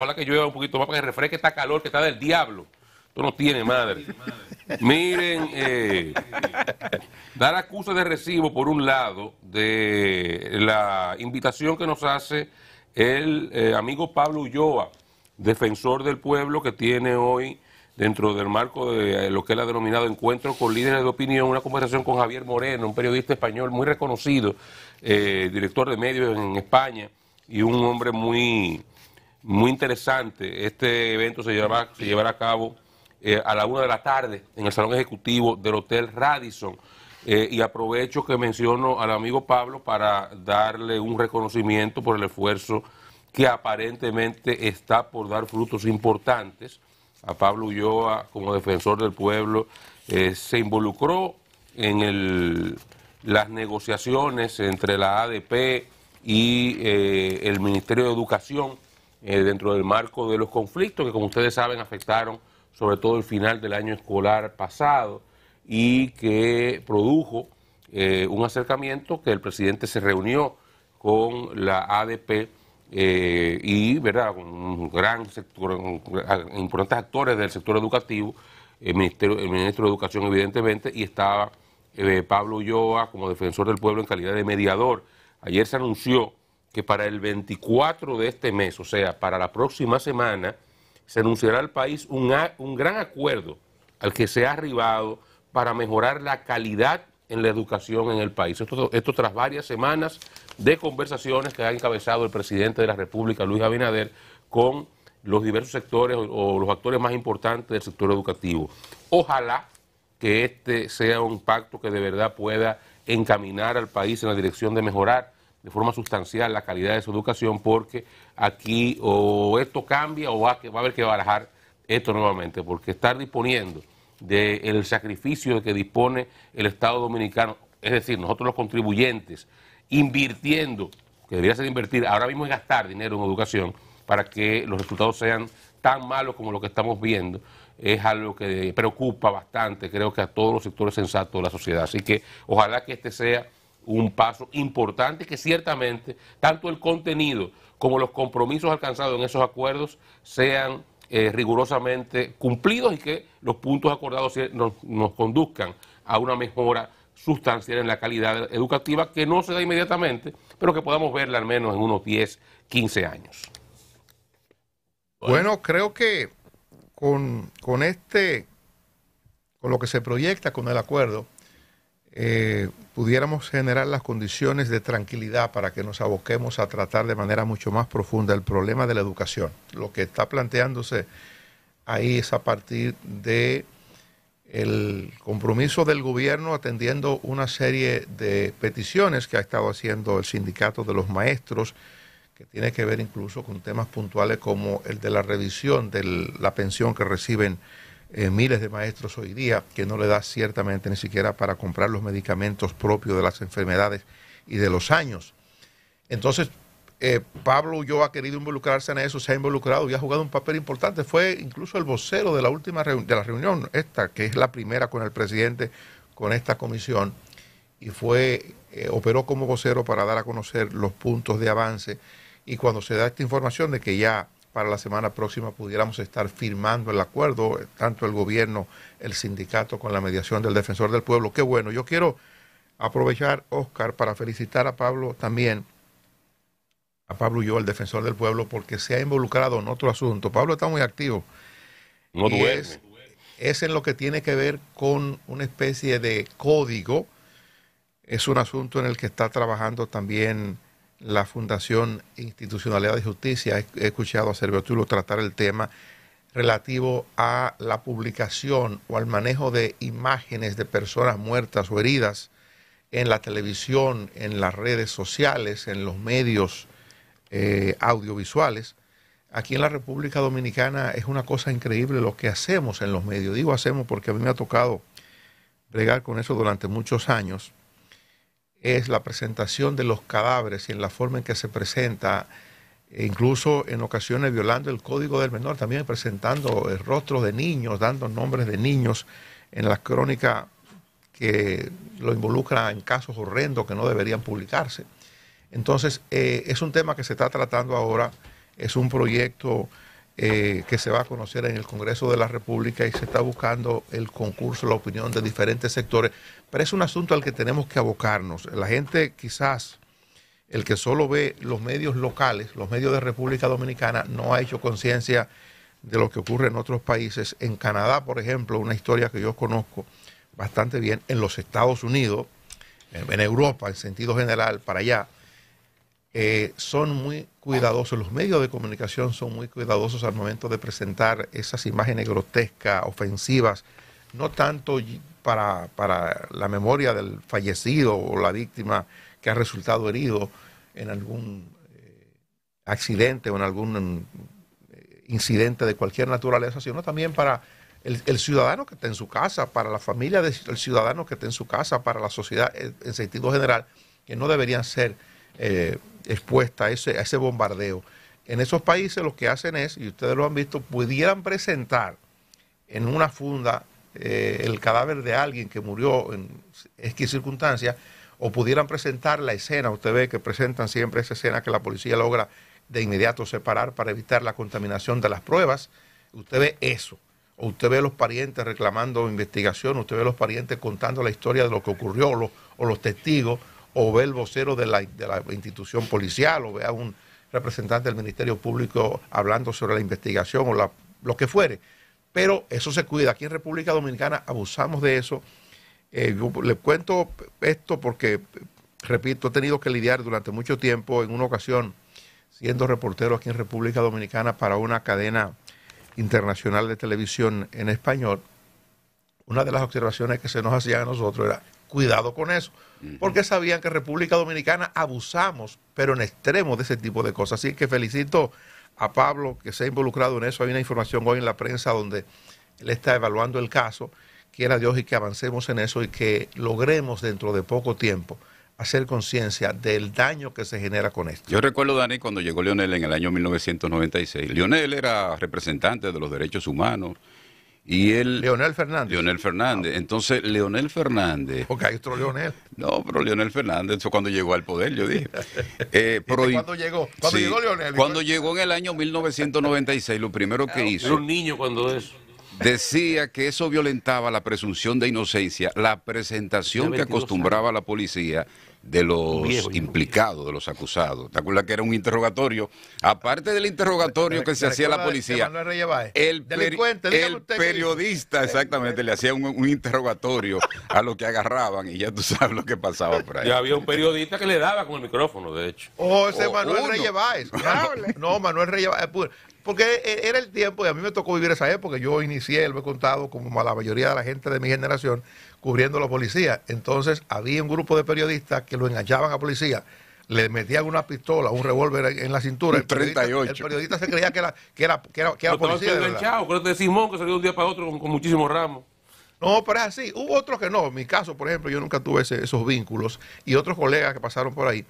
Ojalá que llueva un poquito más para que refresque esta calor que está del diablo. Esto no tiene madre. Miren, eh, dar acusa de recibo, por un lado, de la invitación que nos hace el eh, amigo Pablo Ulloa, defensor del pueblo, que tiene hoy, dentro del marco de eh, lo que él ha denominado encuentro con líderes de opinión, una conversación con Javier Moreno, un periodista español muy reconocido, director de medios en España y un hombre muy muy interesante. Este evento se llevará, se llevará a cabo eh, a la una de la tarde en el Salón Ejecutivo del Hotel Radisson. Eh, y aprovecho que menciono al amigo Pablo para darle un reconocimiento por el esfuerzo que aparentemente está por dar frutos importantes. A Pablo Ulloa, como defensor del pueblo, eh, se involucró en el, las negociaciones entre la ADP y el Ministerio de Educación eh, dentro del marco de los conflictos que, como ustedes saben, afectaron sobre todo el final del año escolar pasado y que produjo eh, un acercamiento que el presidente se reunió con la ADP eh, y, ¿verdad?, con un gran sector, importantes actores del sector educativo, el, ministerio, el ministro de Educación, evidentemente, y estaba Pablo Ulloa como defensor del pueblo en calidad de mediador. Ayer se anunció que para el 24 de este mes, o sea, para la próxima semana, se anunciará al país un, gran acuerdo al que se ha arribado para mejorar la calidad en la educación en el país. Esto, tras varias semanas de conversaciones que ha encabezado el presidente de la República, Luis Abinader, con los diversos sectores o, los actores más importantes del sector educativo. Ojalá que este sea un pacto que de verdad pueda encaminar al país en la dirección de mejorar de forma sustancial la calidad de su educación porque aquí o esto cambia o va, a haber que barajar esto nuevamente, porque estar disponiendo del sacrificio que dispone el Estado Dominicano, es decir, nosotros los contribuyentes, invirtiendo, que debería ser invertir, ahora mismo es gastar dinero en educación para que los resultados sean tan malos como lo que estamos viendo, es algo que preocupa bastante, creo que a todos los sectores sensatos de la sociedad. Así que ojalá que este sea un paso importante que ciertamente tanto el contenido como los compromisos alcanzados en esos acuerdos sean eh, rigurosamente cumplidos y que los puntos acordados nos, conduzcan a una mejora sustancial en la calidad educativa que no se da inmediatamente, pero que podamos verla al menos en unos 10, 15 años. Bueno, creo que con este, con lo que se proyecta con el acuerdo, eh, pudiéramos generar las condiciones de tranquilidad para que nos aboquemos a tratar de manera mucho más profunda el problema de la educación. Lo que está planteándose ahí es a partir de el compromiso del gobierno atendiendo una serie de peticiones que ha estado haciendo el sindicato de los maestros, que tiene que ver incluso con temas puntuales como el de la revisión de la pensión que reciben eh, miles de maestros hoy día que no le da ciertamente ni siquiera para comprar los medicamentos propios de las enfermedades y de los años. Entonces, eh, Pablo yo ha querido involucrarse en eso, se ha involucrado y ha jugado un papel importante. Fue incluso el vocero de la última de la reunión, esta, que es la primera con el presidente, con esta comisión, y fue, eh, operó como vocero para dar a conocer los puntos de avance. Y cuando se da esta información de que ya para la semana próxima pudiéramos estar firmando el acuerdo, tanto el gobierno, el sindicato, con la mediación del defensor del pueblo. Qué bueno. Yo quiero aprovechar, Oscar, para felicitar a Pablo también, a Pablo y yo, el defensor del pueblo, porque se ha involucrado en otro asunto. Pablo está muy activo. No es en lo que tiene que ver con una especie de código. Es un asunto en el que está trabajando también la Fundación Institucionalidad de Justicia. He, escuchado a Servio Tulo tratar el tema relativo a la publicación o al manejo de imágenes de personas muertas o heridas en la televisión, en las redes sociales, en los medios eh, audiovisuales. Aquí en la República Dominicana es una cosa increíble lo que hacemos en los medios. Digo hacemos porque a mí me ha tocado bregar con eso durante muchos años es la presentación de los cadáveres y en la forma en que se presenta, e incluso en ocasiones violando el código del menor, también presentando el eh, rostro de niños, dando nombres de niños en las crónicas que lo involucra en casos horrendos que no deberían publicarse. Entonces, eh, es un tema que se está tratando ahora, es un proyecto eh, que se va a conocer en el Congreso de la República y se está buscando el concurso, la opinión de diferentes sectores, pero es un asunto al que tenemos que abocarnos. La gente quizás, el que solo ve los medios locales, los medios de República Dominicana, no ha hecho conciencia de lo que ocurre en otros países. En Canadá, por ejemplo, una historia que yo conozco bastante bien, en los Estados Unidos, en Europa, en sentido general, para allá eh, son muy cuidadosos, los medios de comunicación son muy cuidadosos al momento de presentar esas imágenes grotescas, ofensivas, no tanto para, la memoria del fallecido o la víctima que ha resultado herido en algún eh, accidente o en algún mm, eh, incidente de cualquier naturaleza, sino también para el, ciudadano que está en su casa, para la familia del ciudadano que está en su casa, para la sociedad en sentido general, que no deberían ser eh, expuesta a ese, a ese bombardeo. En esos países lo que hacen es, y ustedes lo han visto, pudieran presentar en una funda eh, el cadáver de alguien que murió en X circunstancia... o pudieran presentar la escena, usted ve que presentan siempre esa escena que la policía logra de inmediato separar para evitar la contaminación de las pruebas, usted ve eso, o usted ve a los parientes reclamando investigación, usted ve a los parientes contando la historia de lo que ocurrió, o los testigos, o ve el vocero de la, de la institución policial o a un representante del Ministerio Público hablando sobre la investigación o lo que fuere. Pero eso se cuida. Aquí en República Dominicana abusamos de eso. Eh, le cuento esto porque, repito, he tenido que lidiar durante mucho tiempo, en una ocasión, siendo reportero aquí en República Dominicana para una cadena internacional de televisión en español una de las observaciones que se nos hacía a nosotros era, cuidado con eso, porque sabían que República Dominicana abusamos, pero en extremo de ese tipo de cosas. Así que felicito a Pablo que se ha involucrado en eso. Hay una información hoy en la prensa donde él está evaluando el caso. Quiera Dios y que avancemos en eso y que logremos dentro de poco tiempo hacer conciencia del daño que se genera con esto. Yo recuerdo, Dani, cuando llegó Lionel en el año 1996. Lionel era representante de los derechos humanos y Leonel Fernández. Leonel Fernández. Entonces, Leonel Fernández. Porque hay otro Leonel. No, pero Leonel Fernández, eso cuando llegó al poder, yo dije. Eh, cuando llegó? llegó Leonel? Cuando llegó en el año 1996, lo primero que hizo. un niño cuando eso. Decía que eso violentaba la presunción de inocencia, la presentación que acostumbraba la policía de los implicados, de los acusados. ¿Te acuerdas que era un interrogatorio? Aparte del interrogatorio que se hacía la policía, el, peri el periodista exactamente le hacía un, interrogatorio a lo que agarraban y ya tú sabes lo que pasaba por ahí. Ya había un periodista que le daba con el micrófono, de hecho. Oh, o ese Manuel Reyes No, Manuel Reyes Porque e, era el tiempo, y a mí me tocó vivir esa época, yo inicié, lo he contado, como a la mayoría de la gente de mi generación, cubriendo a la policía. Entonces había un grupo de periodistas que lo enganchaban a policía, le metían una pistola, un revólver en la cintura. El, 38. Periodista, se creía que era, que era, que policía. De Simón que salió un día para otro con, muchísimos ramos. No, pero es así. Hubo otros que no. En mi caso, por ejemplo, yo nunca tuve esos vínculos y otros colegas que pasaron por ahí.